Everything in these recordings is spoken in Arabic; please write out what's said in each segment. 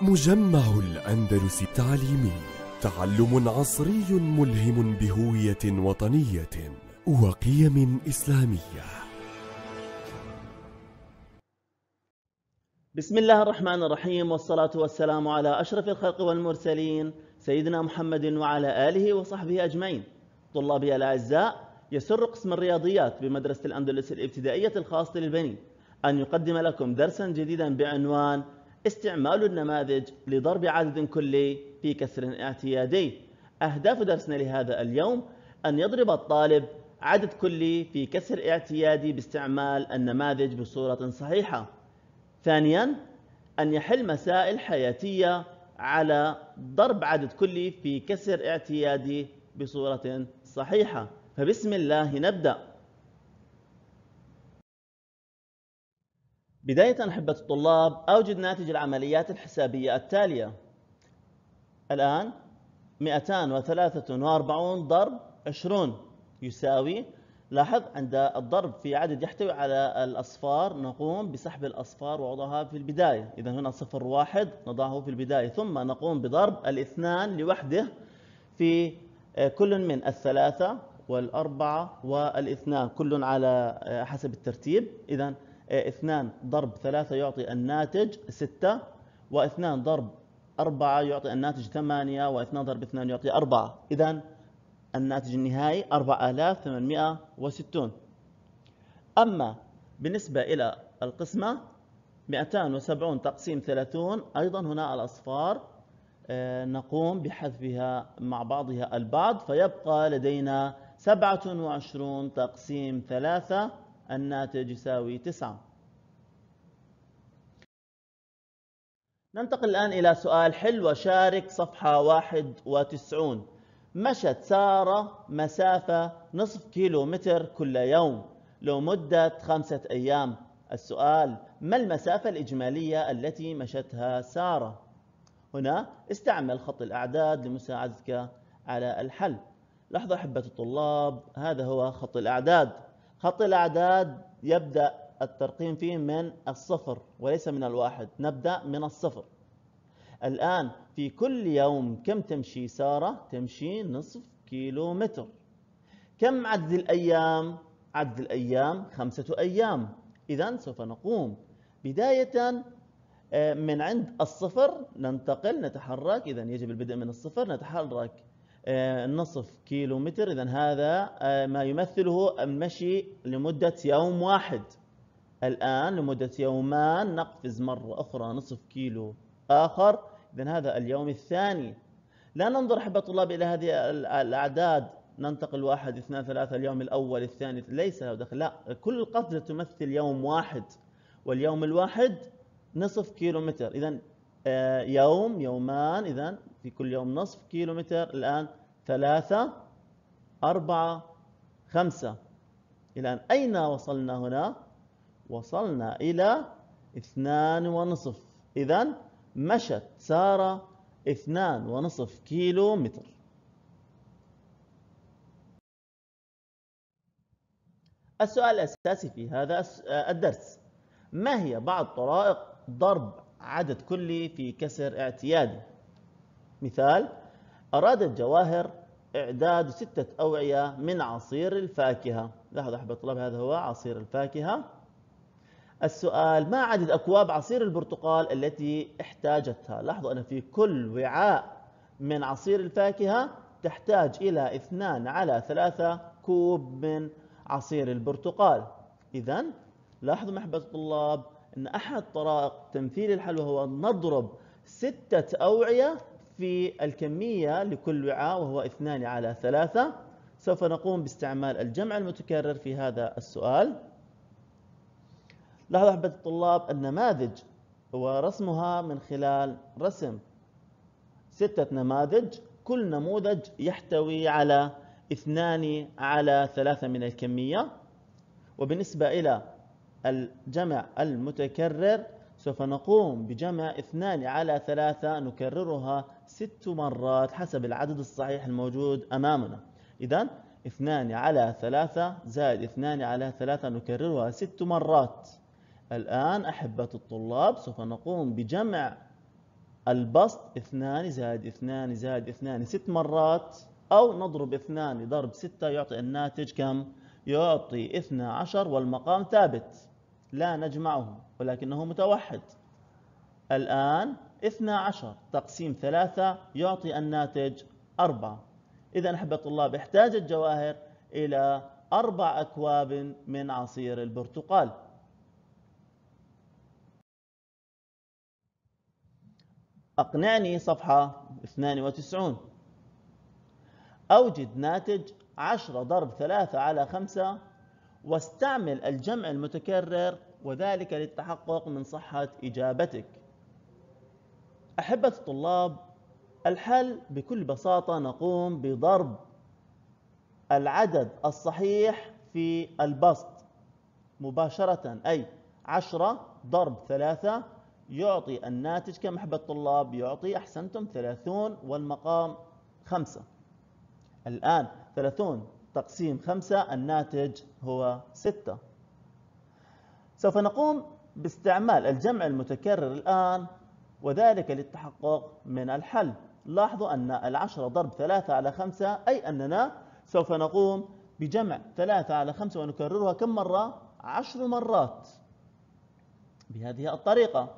مجمع الأندلس التعليمي تعلم عصري ملهم بهوية وطنية وقيم إسلامية بسم الله الرحمن الرحيم والصلاة والسلام على أشرف الخلق والمرسلين سيدنا محمد وعلى آله وصحبه أجمعين طلابي الأعزاء يسر قسم الرياضيات بمدرسة الأندلس الابتدائية الخاصة للبنين أن يقدم لكم درسا جديدا بعنوان استعمال النماذج لضرب عدد كلي في كسر اعتيادي أهداف درسنا لهذا اليوم أن يضرب الطالب عدد كلي في كسر اعتيادي باستعمال النماذج بصورة صحيحة ثانيا أن يحل مسائل حياتية على ضرب عدد كلي في كسر اعتيادي بصورة صحيحة فبسم الله نبدأ بداية أحبة الطلاب أوجد ناتج العمليات الحسابية التالية الآن 243 ضرب 20 يساوي لاحظ عند الضرب في عدد يحتوي على الأصفار نقوم بسحب الأصفار ووضعها في البداية إذا هنا صفر واحد نضعه في البداية ثم نقوم بضرب الاثنان لوحده في آه، كل من الثلاثة والأربعة والاثنان كل على آه، حسب الترتيب إذا إيه، اثنان ضرب ثلاثة يعطي الناتج ستة واثنان ضرب أربعة يعطي الناتج ثمانية واثنان ضرب اثنان يعطي أربعة إذا الناتج النهائي 4860 أما بالنسبة إلى القسمة 270 تقسيم 30 أيضا هنا الأصفار إيه، نقوم بحذفها مع بعضها البعض فيبقى لدينا 27 تقسيم 3 الناتج يساوي 9 ننتقل الآن إلى سؤال حل وشارك صفحة 91 مشت سارة مسافة نصف كيلو متر كل يوم لمدة خمسة أيام السؤال ما المسافة الإجمالية التي مشتها سارة؟ هنا استعمل خط الأعداد لمساعدتك على الحل لحظة أحبة الطلاب هذا هو خط الأعداد خط الأعداد يبدأ الترقيم فيه من الصفر وليس من الواحد نبدأ من الصفر الآن في كل يوم كم تمشي سارة؟ تمشي نصف كيلو متر كم عدد الأيام؟ عدد الأيام خمسة أيام إذا سوف نقوم بداية آه، من عند الصفر ننتقل نتحرك إذا يجب البدء من الصفر نتحرك نصف كيلو متر إذا هذا آه، ما يمثله المشي لمدة يوم واحد الآن لمدة يومان نقفز مرة أخرى نصف كيلو آخر إذا هذا اليوم الثاني لا ننظر أحبة الطلاب إلى هذه الأعداد ننتقل واحد اثنان ثلاثة اليوم الأول الثاني ليس له دخل لا كل قفزة تمثل يوم واحد واليوم الواحد نصف كيلو متر إذا آه، يوم يومان إذا في كل يوم نصف كيلو متر الآن ثلاثة أربعة خمسة الآن أين وصلنا هنا؟ وصلنا إلى اثنان ونصف إذا مشت سارة اثنان ونصف كيلو متر السؤال الأساسي في هذا آه، الدرس ما هي بعض طرائق ضرب عدد كلي في كسر اعتيادي مثال أرادت جواهر إعداد ستة أوعية من عصير الفاكهة لاحظوا أحب الطلاب هذا هو عصير الفاكهة السؤال ما عدد أكواب عصير البرتقال التي احتاجتها لاحظوا أن في كل وعاء من عصير الفاكهة تحتاج إلى اثنان على ثلاثة كوب من عصير البرتقال إذا لاحظوا محبة الطلاب أن أحد طرائق تمثيل الحلوى هو نضرب ستة أوعية في الكمية لكل وعاء وهو اثنان على ثلاثة سوف نقوم باستعمال الجمع المتكرر في هذا السؤال لاحظوا أحبة الطلاب النماذج ورسمها من خلال رسم ستة نماذج كل نموذج يحتوي على اثنان على ثلاثة من الكمية وبالنسبة إلى الجمع المتكرر سوف نقوم بجمع اثنان على ثلاثة نكررها ست مرات حسب العدد الصحيح الموجود أمامنا إذا اثنان على ثلاثة زائد اثنان على ثلاثة نكررها ست مرات الآن أحبة الطلاب سوف نقوم بجمع البسط اثنان زائد اثنان زائد اثنان ست مرات أو نضرب اثنان ضرب ستة يعطي الناتج كم؟ يعطي اثنى عشر والمقام ثابت لا نجمعه ولكنه متوحد الآن 12 تقسيم 3 يعطي الناتج 4 إذا أحبة الطلاب احتاج الجواهر إلى أربع أكواب من عصير البرتقال أقنعني صفحة 92 أوجد ناتج 10 ضرب 3 على 5 واستعمل الجمع المتكرر وذلك للتحقق من صحة إجابتك أحبة الطلاب الحل بكل بساطة نقوم بضرب العدد الصحيح في البسط مباشرة أي عشرة ضرب ثلاثة يعطي الناتج كم أحبة الطلاب يعطي أحسنتم ثلاثون والمقام خمسة الآن ثلاثون تقسيم خمسة الناتج هو ستة سوف نقوم باستعمال الجمع المتكرر الآن وذلك للتحقق من الحل لاحظوا أن العشرة ضرب ثلاثة على خمسة أي أننا سوف نقوم بجمع ثلاثة على خمسة ونكررها كم مرة؟ عشر مرات بهذه الطريقة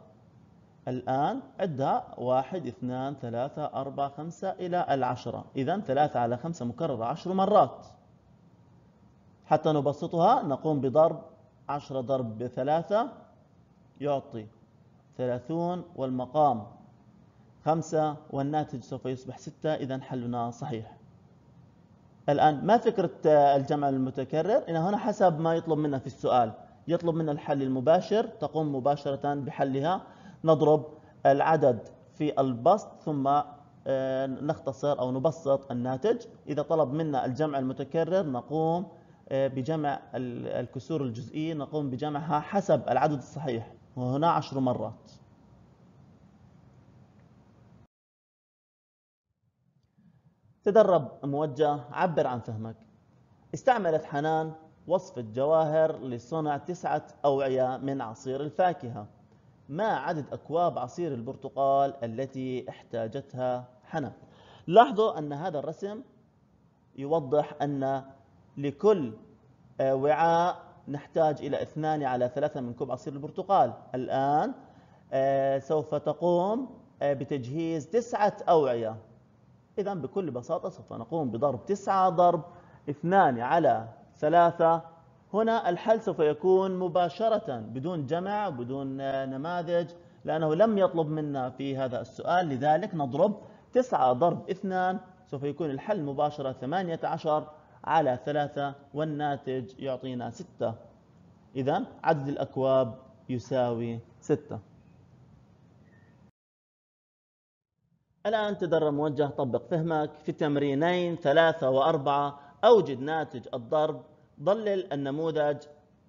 الآن عدها واحد اثنان ثلاثة أربعة خمسة إلى العشرة إذا ثلاثة على خمسة مكررة عشر مرات حتى نبسطها نقوم بضرب عشرة ضرب بثلاثة يعطي ثلاثون والمقام خمسة والناتج سوف يصبح ستة إذا حلنا صحيح الآن ما فكرة آه، الجمع المتكرر إن هنا حسب ما يطلب منا في السؤال يطلب منا الحل المباشر تقوم مباشرة بحلها نضرب العدد في البسط ثم آه، نختصر أو نبسط الناتج إذا طلب منا الجمع المتكرر نقوم بجمع الكسور الجزئية نقوم بجمعها حسب العدد الصحيح وهنا عشر مرات تدرب موجه عبر عن فهمك استعملت حنان وصف الجواهر لصنع تسعة أوعية من عصير الفاكهة ما عدد أكواب عصير البرتقال التي احتاجتها حنان لاحظوا أن هذا الرسم يوضح أن لكل آه، وعاء نحتاج إلى اثنان على ثلاثة من كوب عصير البرتقال الآن آه، سوف تقوم آه، بتجهيز تسعة أوعية إذا بكل بساطة سوف نقوم بضرب تسعة ضرب اثنان على ثلاثة هنا الحل سوف يكون مباشرة بدون جمع بدون نماذج لأنه لم يطلب منا في هذا السؤال لذلك نضرب تسعة ضرب اثنان سوف يكون الحل مباشرة ثمانية عشر على ثلاثة والناتج يعطينا ستة إذا عدد الأكواب يساوي ستة الآن تدرب موجه طبق فهمك في تمرينين ثلاثة وأربعة أوجد ناتج الضرب ضلل النموذج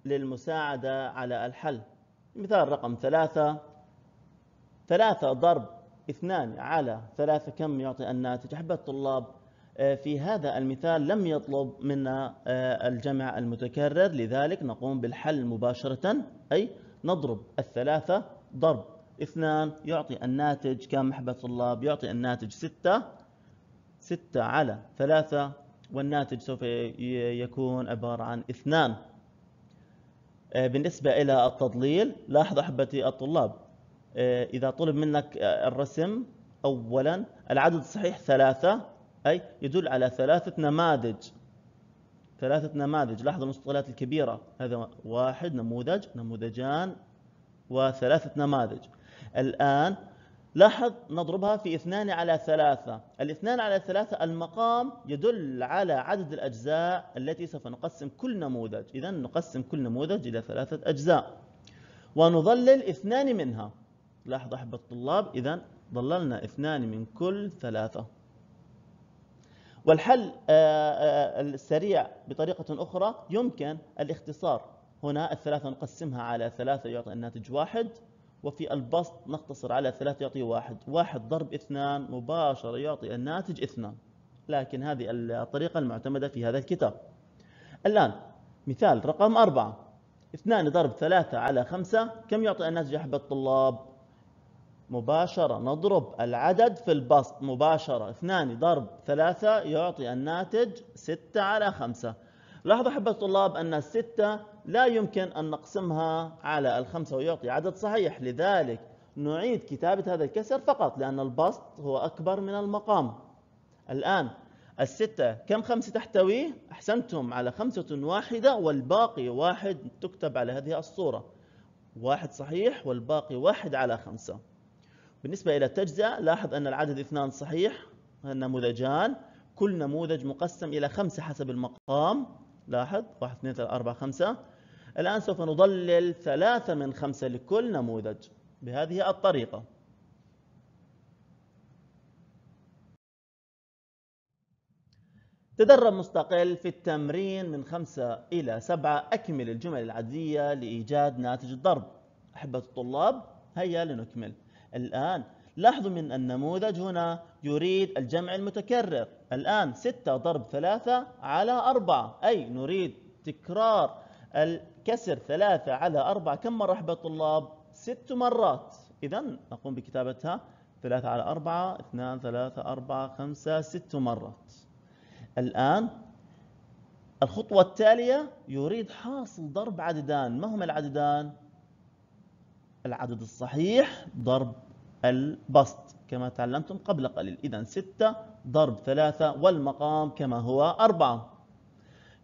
للمساعدة على الحل مثال رقم ثلاثة ثلاثة ضرب اثنان على ثلاثة كم يعطي الناتج أحبة الطلاب آه، في هذا المثال لم يطلب منا آه، الجمع المتكرر لذلك نقوم بالحل مباشرة أي نضرب الثلاثة ضرب اثنان يعطي الناتج كم أحبة طلاب يعطي الناتج ستة ستة على ثلاثة والناتج سوف يكون عبارة عن اثنان آه، بالنسبة إلى التضليل لاحظ أحبتي الطلاب إذا طلب منك الرسم أولا العدد الصحيح ثلاثة أي يدل على ثلاثة نماذج ثلاثة نماذج لاحظوا المستطيلات الكبيرة هذا واحد نموذج نموذجان وثلاثة نماذج الآن لاحظ نضربها في اثنان على ثلاثة الاثنان على ثلاثة المقام يدل على عدد الأجزاء التي سوف نقسم كل نموذج إذا نقسم كل نموذج إلى ثلاثة أجزاء ونظلل اثنان منها لاحظ أحبة الطلاب إذا ضللنا اثنان من كل ثلاثة والحل آه، آه، آه، السريع بطريقة أخرى يمكن الاختصار هنا الثلاثة نقسمها على ثلاثة يعطي الناتج واحد وفي البسط نقتصر على ثلاثة يعطي واحد واحد ضرب اثنان مباشرة يعطي الناتج اثنان لكن هذه الطريقة المعتمدة في هذا الكتاب الآن مثال رقم أربعة اثنان ضرب ثلاثة على خمسة كم يعطي الناتج أحب الطلاب مباشرة نضرب العدد في البسط مباشرة اثنان ضرب ثلاثة يعطي الناتج ستة على خمسة لاحظوا أحبة الطلاب أن الستة لا يمكن أن نقسمها على الخمسة ويعطي عدد صحيح لذلك نعيد كتابة هذا الكسر فقط لأن البسط هو أكبر من المقام الآن الستة كم خمسة تحتويه؟ أحسنتم على خمسة واحدة والباقي واحد تكتب على هذه الصورة واحد صحيح والباقي واحد على خمسة بالنسبة إلى التجزئة لاحظ أن العدد اثنان صحيح النموذجان كل نموذج مقسم إلى خمسة حسب المقام لاحظ واحد اثنين ثلاثة أربعة خمسة الآن سوف نضلل ثلاثة من خمسة لكل نموذج بهذه الطريقة تدرب مستقل في التمرين من خمسة إلى سبعة أكمل الجمل العادية لإيجاد ناتج الضرب أحبة الطلاب هيا لنكمل الآن لاحظوا من النموذج هنا يريد الجمع المتكرر الآن 6 ضرب 3 على 4 أي نريد تكرار الكسر 3 على 4 كم مرة أحبة الطلاب؟ 6 مرات إذا نقوم بكتابتها 3 على 4 2 3 4 5 6 مرات الآن الخطوة التالية يريد حاصل ضرب عددان ما هما العددان؟ العدد الصحيح ضرب البسط كما تعلمتم قبل قليل إذا 6 ضرب 3 والمقام كما هو 4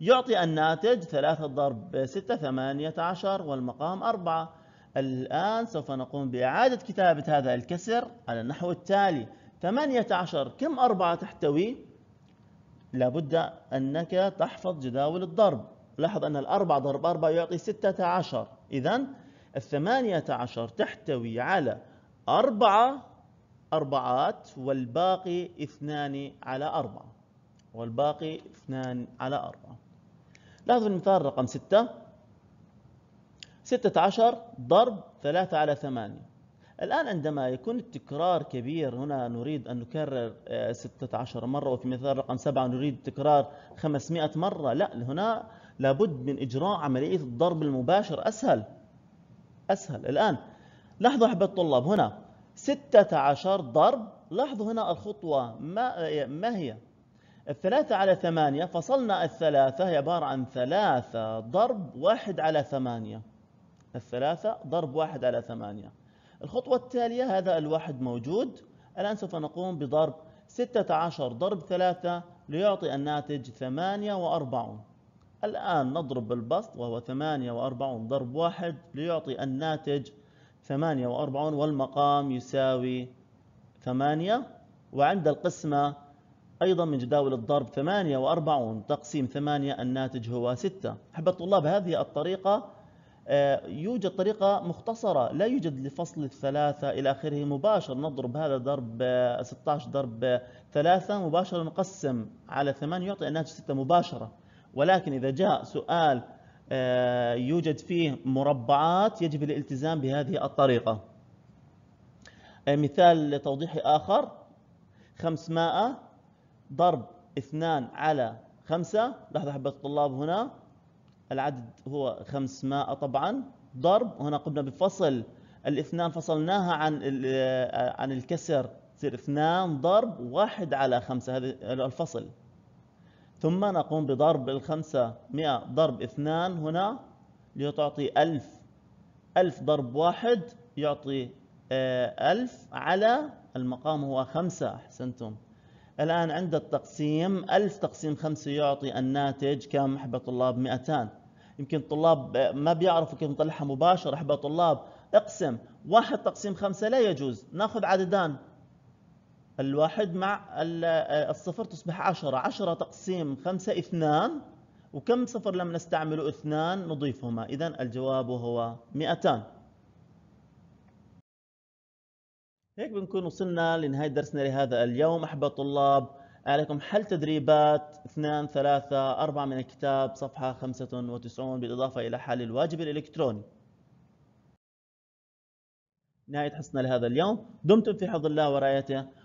يعطي الناتج 3 ضرب 6 18 والمقام 4 الآن سوف نقوم بإعادة كتابة هذا الكسر على النحو التالي 18 كم 4 تحتوي؟ لابد أنك تحفظ جداول الضرب لاحظ أن الأربع ضرب 4 يعطي 16 إذا الثمانية عشر تحتوي على أربعة أربعات والباقي اثنان على أربعة والباقي اثنان على أربعة لاحظوا المثال رقم ستة ستة عشر ضرب ثلاثة على ثمانية الآن عندما يكون التكرار كبير هنا نريد أن نكرر آه، ستة عشر مرة وفي مثال رقم سبعة نريد تكرار خمسمائة مرة لا هنا لابد من إجراء عملية الضرب المباشر أسهل أسهل الآن لاحظوا أحب الطلاب هنا 16 ضرب لاحظوا هنا الخطوة ما, ما هي الثلاثة على ثمانية فصلنا الثلاثة هي عبارة عن ثلاثة ضرب واحد على ثمانية الثلاثة ضرب واحد على ثمانية الخطوة التالية هذا الواحد موجود الآن سوف نقوم بضرب 16 ضرب ثلاثة ليعطي الناتج ثمانية وأربعون الآن نضرب بالبسط وهو 48 ضرب واحد ليعطي الناتج 48 والمقام يساوي 8 وعند القسمة أيضا من جداول الضرب 48 تقسيم 8 الناتج هو 6 أحب الطلاب هذه الطريقة آه، يوجد طريقة مختصرة لا يوجد لفصل الثلاثة إلى آخره مباشر نضرب هذا ضرب 16 آه، ضرب 3 مباشرة نقسم على 8 يعطي الناتج 6 مباشرة ولكن إذا جاء سؤال آه، يوجد فيه مربعات يجب الالتزام بهذه الطريقة آه، مثال لتوضيح آخر 500 ضرب 2 على 5 لاحظوا أحبة الطلاب هنا العدد هو 500 طبعا ضرب هنا قمنا بفصل الاثنان فصلناها عن آه، عن الكسر تصير اثنان ضرب واحد على خمسة هذا الفصل ثم نقوم بضرب الخمسة مئة ضرب اثنان هنا لتعطي ألف ألف ضرب واحد يعطي آه، ألف على المقام هو خمسة أحسنتم الآن عند التقسيم ألف تقسيم خمسة يعطي الناتج كم أحبة طلاب 200 يمكن الطلاب آه، ما بيعرفوا كيف نطلعها مباشرة أحبة طلاب اقسم واحد تقسيم خمسة لا يجوز ناخذ عددان الواحد مع الصفر تصبح 10 10 تقسيم 5 اثنان وكم صفر لم نستعمله اثنان نضيفهما إذا الجواب هو 200 هيك بنكون وصلنا لنهاية درسنا لهذا اليوم أحبة الطلاب عليكم حل تدريبات 2 3 4 من الكتاب صفحة 95 بالإضافة إلى حل الواجب الإلكتروني نهاية حصنا لهذا اليوم دمتم في حفظ الله ورعايته